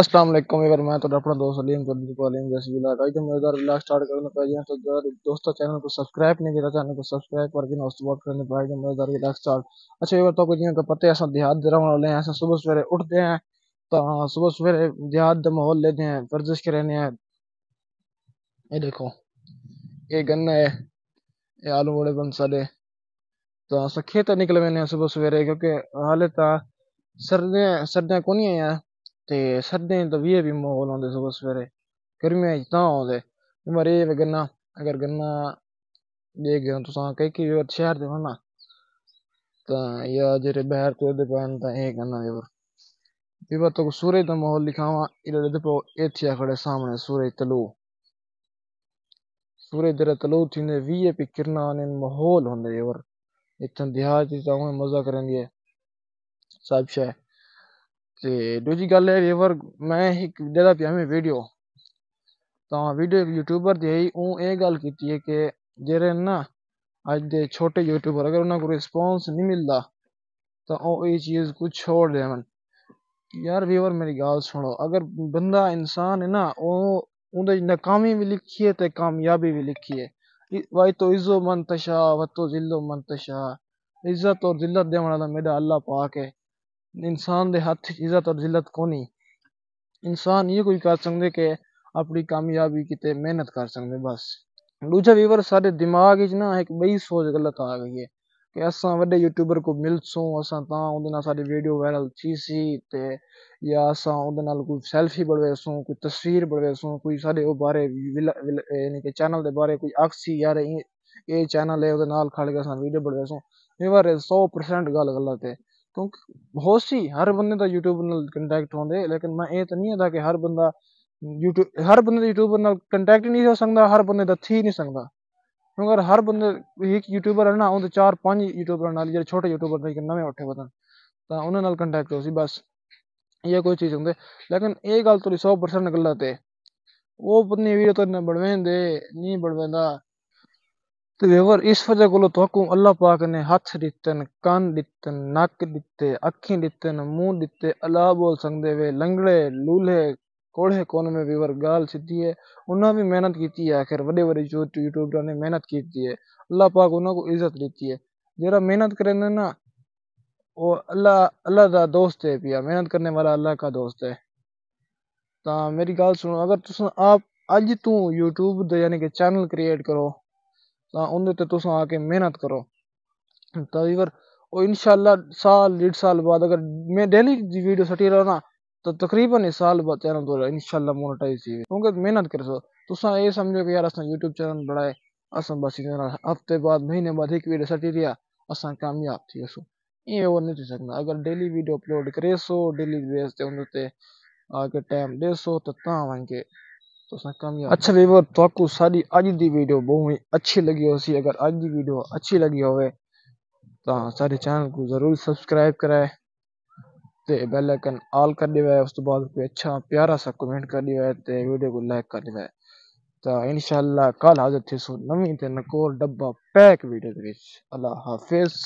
अस्सलाम वालेकुम अगर मैं तो अपना दोस्त अलीम चौधरी को तो तो अलीम जसविला भाई तो मज़ेदार ब्लॉग स्टार्ट करने पहले तो दोस्तों चैनल को सब्सक्राइब नहीं किया चैनल को सब्सक्राइब करके ना सपोर्ट करने पाए तो मज़ेदार ब्लॉग स्टार्ट अच्छा एक बार तो जिनको पता है असा देहात रहने वाले हैं ऐसा सुबह सवेरे उठते हैं तो हाँ, सुबह सवेरे देहात का माहौल लेते हैं वर्जिश रहने हैं ये देखो ये गन्ना है ये आलू बड़े बनसद है तो अस हाँ, खेत तो निकले मैंने सुबह सवेरे क्योंकि हालत हाँ, सर्दियाँ सर्दियाँ कौन है यार ते सर्दियें च तवी बी मोल होंदे सगों सवेरे गर्मिया च तां औंदे मरे पे गन्ना अगर गन्ना देगे तुसां कैके बी अगर शहर से होना तां या जर बहर तोडदे पान तां એ ગણના એવર એ વાત તો सूरज માહોલ દિખાवा એટલે દેખो એથી આખડે સામણે સૂર્ય તલો સૂર્ય જરા તલો થીને વીહ પી કિરણા અને માહોલ होंदे એવર इथन देहात जी जाऊं मजा करेंगे सब शायद दूजी गल है व्यूवर मैं एक जगह पे वीडियो तो वीडियो एक यूट्यूबर दी हूँ ये गल की है कि जेरे ना आज दे छोटे यूट्यूबर अगर उन्होंने को रिस्पांस नहीं मिलता तो वो ये चीज़ कुछ छोड़ देवन यार व्यूवर मेरी गाल सुनो अगर बंदा इंसान है ना वो उन नाकामी भी लिखी है तो कामयाबी भी लिखी है वही तो इज्जो मन तशा वो जिलो मन तशा इज्जत और जिलत देवन मेरा अल्लाह पाक है इंसान के हाथ इज़्ज़त और जिल्लत कोनी इंसान ये कोई कर सकते कि अपनी कामयाबी कि मेहनत कर सकते बस दूजा वीवर सारे दिमाग ना एक बई सोच गलत आ गई है कि असा वे यूट्यूबर को मिलसूं असा तां उन वीडियो वायरल थीसी ते या असा उन नाल कोई सेल्फी बढ़वेसूं कोई तस्वीर बढ़वेसूं कोई साडे ओ बारे यानी कि चैनल दे बारे कोई आखसी यार एह् चैनल है ओह्दे नाल खड़ के असां वीडियो बढ़वेसूं वीवर 100% गलत है ਕਿਉਂਕਿ ਬਹੁਤ ਸੀ ਹਰ ਬੰਦੇ ਦਾ YouTube ਨਾਲ ਕੰਟੈਕਟ ਹੁੰਦੇ ਲੇਕਿਨ ਮੈਂ ਇਹ ਤਾਂ ਨਹੀਂ ਆਦਾ ਕਿ ਹਰ ਬੰਦਾ YouTube ਹਰ ਬੰਦੇ ਦਾ YouTube ਨਾਲ ਕੰਟੈਕਟ ਨਹੀਂ ਹੋ ਸਕਦਾ ਹਰ ਬੰਦੇ ਦਾ ਥੀ ਨਹੀਂ ਸਕਦਾ ਕਿਉਂਕਿ ਹਰ ਬੰਦੇ ਇੱਕ YouTuber ਹੈ ਨਾ ਉਹਦੇ ਚਾਰ ਪੰਜ YouTuber ਨਾਲ ਜਿਹੜੇ ਛੋਟੇ YouTuber ਨੇ ਨਵੇਂ ਉੱਠੇ ਬਦਨ ਤਾਂ ਉਹਨਾਂ ਨਾਲ ਕੰਟੈਕਟ ਹੋ ਸੀ ਬਸ ਇਹ ਕੋਈ ਚੀਜ਼ ਹੁੰਦੇ ਲੇਕਿਨ ਇਹ ਗੱਲ ਤੋਂ 100% ਗਲਤ ਹੈ ਉਹ ਬੰਦੇ ਵੀਡੀਓ ਤਾਂ ਨਾ ਬੜਵੇਂਦੇ ਨਹੀਂ ਬੜਵੇਂਦਾ तो व्यवहार इस वजह तो हकूम अल्लाह पाक ने हथ दितन कान दितन नाक दिते अखी दितन मुंह दिते अल्लाह बोल सकते वे लंगड़े लूल्हे कोड़े कोन में व्यवहार गाल सीधी है उन्हें भी मेहनत की है आखिर वे वे यूट्यूबर ने मेहनत की है अल्लाह पाक उन्होंने इज्जत दीती है जरा मेहनत करेंगे ना वो अल्लाह अल्लाह का दोस्त है पिया मेहनत करने वाला अल्लाह का दोस्त है तो मेरी गाल सुनो अगर तुम आप अज तू यूट्यूब यानी कि चैनल क्रिएट करो ਤਾਂ ਉਹਦੇ ਤੇ ਤੁਸੀਂ ਆ ਕੇ ਮਿਹਨਤ ਕਰੋ ਤਾਂ ਵੀਰ ਉਹ ਇਨਸ਼ਾਅੱਲਾ ਸਾਲ डेढ़ साल बाद अगर मैं डेली वीडियो सटी रहा ना तो तकरीबन इस साल बाद चैनल तो इनशाला मोनेटाइज थी क्योंकि मेहनत कर सो तुस ये समझो कि यार असां यूट्यूब चैनल बढ़ाए असां बस इन हफ्ते बाद महीने बाद एक वीडियो सटी रही आहे असां कामयाबु थी वियोसीं ईअं उहो न थी सघंदो अगरि डेली वीडियो अपलोड करे सो डेली बेस ते हुन ते टाइम ॾिए सो त तव्हां वञी तो अच्छा वीवर तो आपको सारी आज की वीडियो बहुत ही अच्छी लगी हो सी अगर आज की वीडियो अच्छी लगी हो तो हाँ, सारे चैनल को जरूर सब्सक्राइब कराए तो बेल आइकन ऑल कर दिवाए उस तो बाद कोई अच्छा प्यारा सा कमेंट कर दिवाए तो वीडियो को लाइक कर दिवाए तो इनशाला कल हाजिर थे सो नवी तो नकोर डब्बा पैक वीडियो अल्लाह हाफिज